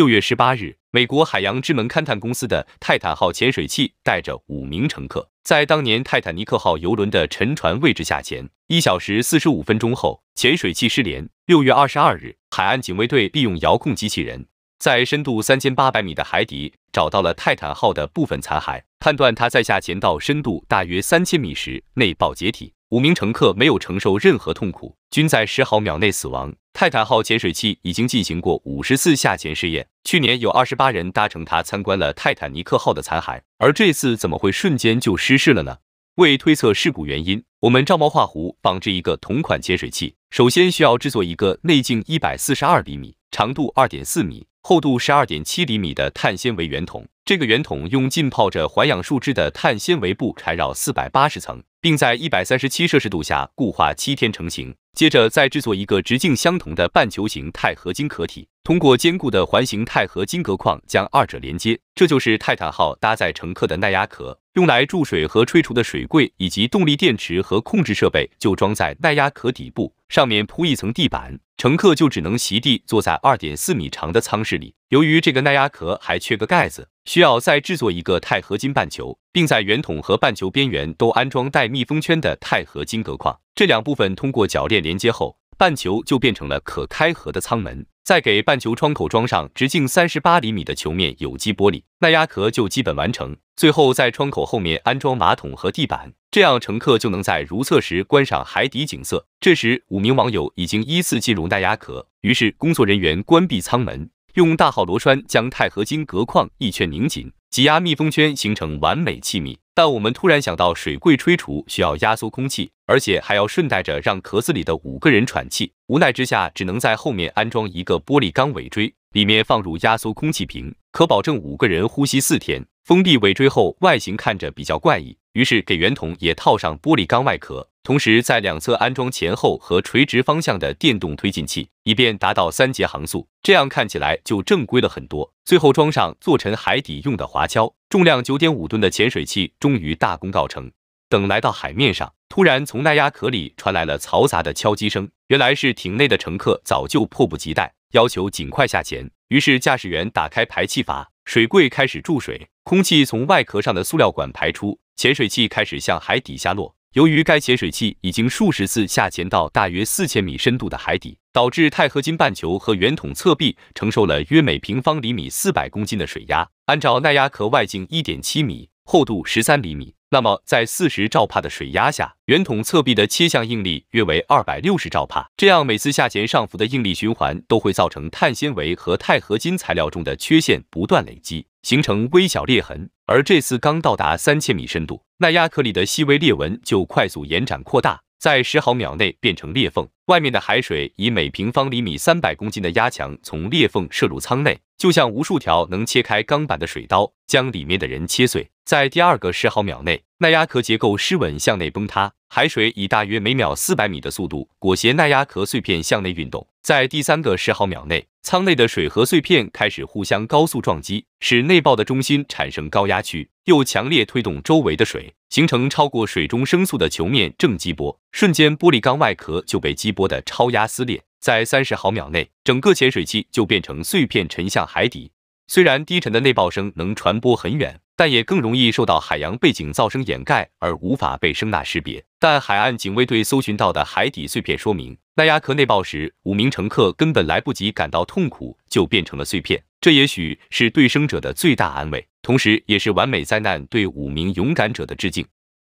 六月十八日，美国海洋之门勘探公司的泰坦号潜水器带着五名乘客，在当年泰坦尼克号游轮的沉船位置下潜。一小时四十五分钟后，潜水器失联。六月二十二日，海岸警卫队利用遥控机器人，在深度三千八百米的海底找到了泰坦号的部分残骸，判断它在下潜到深度大约三千米时内爆解体。五名乘客没有承受任何痛苦，均在十毫秒内死亡。泰坦号潜水器已经进行过五十次下潜试验，去年有二十八人搭乘它参观了泰坦尼克号的残骸，而这次怎么会瞬间就失事了呢？为推测事故原因，我们照猫画虎仿制一个同款潜水器，首先需要制作一个内径一百四十二厘米、长度二点四米。厚度十二点七厘米的碳纤维圆筒，这个圆筒用浸泡着环氧树脂的碳纤维布缠绕四百八十层，并在一百三十七摄氏度下固化七天成型。接着再制作一个直径相同的半球形钛合金壳体，通过坚固的环形钛合金隔框将二者连接。这就是泰坦号搭载乘客的耐压壳。用来注水和吹除的水柜，以及动力电池和控制设备，就装在耐压壳底部，上面铺一层地板，乘客就只能席地坐在二点四米长的舱室里。由于这个耐压壳还缺个盖子，需要再制作一个钛合金半球，并在圆筒和半球边缘都安装带密封圈的钛合金隔框，这两部分通过铰链连接后。半球就变成了可开合的舱门，再给半球窗口装上直径三十八厘米的球面有机玻璃，耐压壳就基本完成。最后在窗口后面安装马桶和地板，这样乘客就能在如厕时观赏海底景色。这时五名网友已经依次进入耐压壳，于是工作人员关闭舱门，用大号螺栓将钛合金隔框一圈拧紧，挤压密封圈，形成完美气密。但我们突然想到，水柜吹除需要压缩空气，而且还要顺带着让壳子里的五个人喘气。无奈之下，只能在后面安装一个玻璃钢尾锥，里面放入压缩空气瓶，可保证五个人呼吸四天。封闭尾锥后，外形看着比较怪异，于是给圆筒也套上玻璃缸外壳。同时在两侧安装前后和垂直方向的电动推进器，以便达到三节航速，这样看起来就正规了很多。最后装上做沉海底用的滑橇，重量九点五吨的潜水器终于大功告成。等来到海面上，突然从耐压壳里传来了嘈杂的敲击声，原来是艇内的乘客早就迫不及待，要求尽快下潜。于是驾驶员打开排气阀，水柜开始注水，空气从外壳上的塑料管排出，潜水器开始向海底下落。由于该潜水器已经数十次下潜到大约四千米深度的海底，导致钛合金半球和圆筒侧壁承受了约每平方厘米四百公斤的水压。按照耐压壳外径一点七米、厚度十三厘米，那么在四十兆帕的水压下，圆筒侧壁的切向应力约为二百六十兆帕。这样每次下潜上浮的应力循环都会造成碳纤维和钛合金材料中的缺陷不断累积，形成微小裂痕。而这次刚到达三千米深度，耐压壳里的细微裂纹就快速延展扩大，在十毫秒内变成裂缝。外面的海水以每平方厘米三百公斤的压强从裂缝射入舱内，就像无数条能切开钢板的水刀，将里面的人切碎。在第二个十毫秒内，耐压壳结构失稳向内崩塌。海水以大约每秒四百米的速度裹挟耐压壳碎片向内运动，在第三个十毫秒内，舱内的水和碎片开始互相高速撞击，使内爆的中心产生高压区，又强烈推动周围的水，形成超过水中声速的球面正激波。瞬间，玻璃钢外壳就被激波的超压撕裂，在三十毫秒内，整个潜水器就变成碎片沉向海底。虽然低沉的内爆声能传播很远。但也更容易受到海洋背景噪声掩盖而无法被声呐识别。但海岸警卫队搜寻到的海底碎片说明，耐压壳内爆时，五名乘客根本来不及感到痛苦就变成了碎片。这也许是对生者的最大安慰，同时也是完美灾难对五名勇敢者的致敬。